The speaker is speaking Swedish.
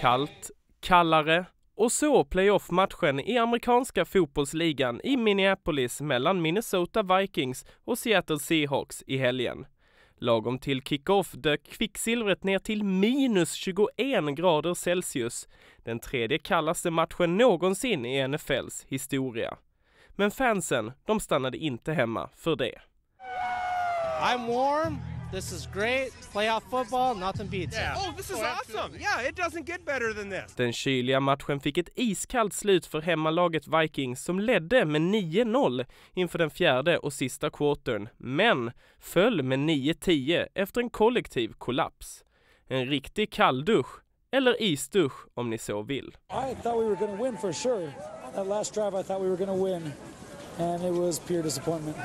Kallt, kallare och så playoff-matchen i amerikanska fotbollsligan i Minneapolis mellan Minnesota Vikings och Seattle Seahawks i helgen. Lagom till kickoff dök kvicksilvret ner till minus 21 grader Celsius, den tredje kallaste matchen någonsin i NFLs historia. Men fansen, de stannade inte hemma för det. I'm warm. This is great. Playoff football, nothing beats yeah. it. Oh, this is oh, awesome. Yeah, it doesn't get better than this. Den kyliga matchen fick ett iskallt slut för hemmalaget Vikings som ledde med 9-0 inför den fjärde och sista quartern, men föll med 9-10 efter en kollektiv kollaps. En riktig kalldusch, eller isdusch om ni så vill. I thought we were going to win for sure. That last drive I thought we were going win and it was pure disappointment.